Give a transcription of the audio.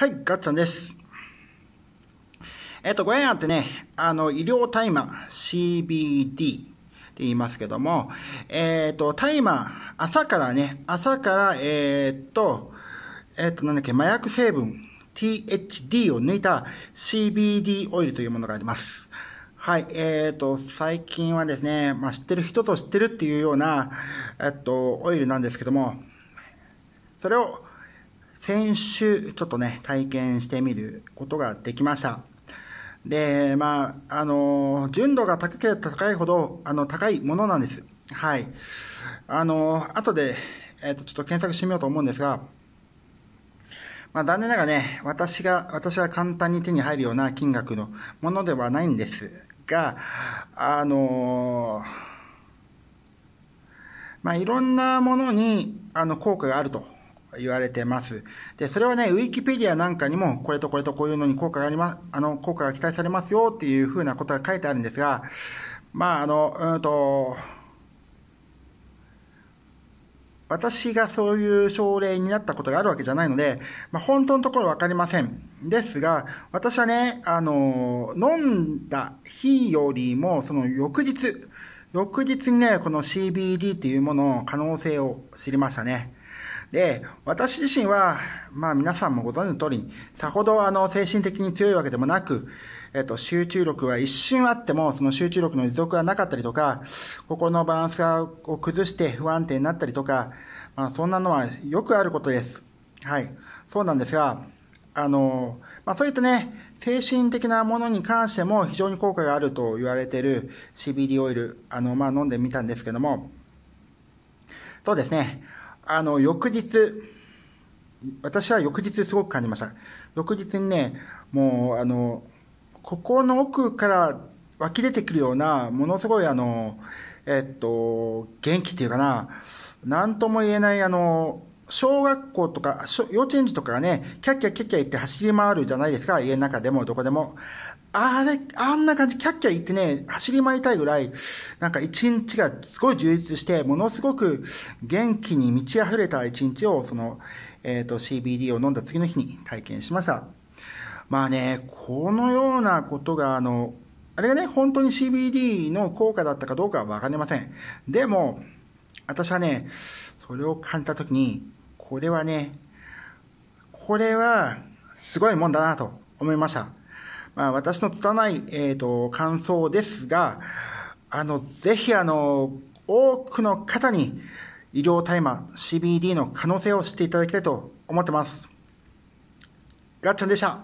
はい、ガッツさんです。えっ、ー、と、ご縁あってね、あの、医療大麻 CBD って言いますけども、えっ、ー、と、大麻、朝からね、朝から、えっ、ー、と、えっ、と、なんだっけ、麻薬成分 THD を抜いた CBD オイルというものがあります。はい、えっ、ー、と、最近はですね、まあ、知ってる人ぞ知ってるっていうような、えっと、オイルなんですけども、それを先週、ちょっとね、体験してみることができました。で、まあ、あの、純度が高ければ高いほど、あの、高いものなんです。はい。あの、後で、えっ、と、ちょっと検索してみようと思うんですが、まあ、残念ながらね、私が、私は簡単に手に入るような金額のものではないんですが、あのまあ、いろんなものに、あの、効果があると言われてます。で、それはね、ウィキペディアなんかにも、これとこれとこういうのに効果があります、あの、効果が期待されますよっていうふうなことが書いてあるんですが、まあ、あの、うんと、私がそういう症例になったことがあるわけじゃないので、まあ、本当のところわかりません。ですが、私はね、あの、飲んだ日よりも、その翌日、翌日にね、この CBD っていうものの可能性を知りましたね。で、私自身は、まあ皆さんもご存知の通り、さほどあの精神的に強いわけでもなく、えっと、集中力は一瞬あっても、その集中力の持続がなかったりとか、ここのバランスを崩して不安定になったりとか、まあそんなのはよくあることです。はい。そうなんですが、あの、まあそういったね、精神的なものに関しても非常に効果があると言われている CBD オイル、あの、まあ、飲んでみたんですけども、そうですね。あの、翌日、私は翌日すごく感じました。翌日にね、もう、あの、ここの奥から湧き出てくるような、ものすごいあの、えっと、元気っていうかな、なんとも言えないあの、小学校とか、幼稚園児とかがね、キャッキャキャッキャ言って走り回るじゃないですか、家の中でもどこでも。あれ、あんな感じ、キャッキャ言ってね、走り回りたいぐらい、なんか一日がすごい充実して、ものすごく元気に満ち溢れた一日を、その、えっ、ー、と、CBD を飲んだ次の日に体験しました。まあね、このようなことが、あの、あれがね、本当に CBD の効果だったかどうかはわかりません。でも、私はね、それを感じたときに、これはね、これは、すごいもんだなと思いました。まあ、私の拙い、えっ、ー、と、感想ですが、あの、ぜひ、あの、多くの方に、医療大麻 CBD の可能性を知っていただきたいと思ってます。ガッチャンでした。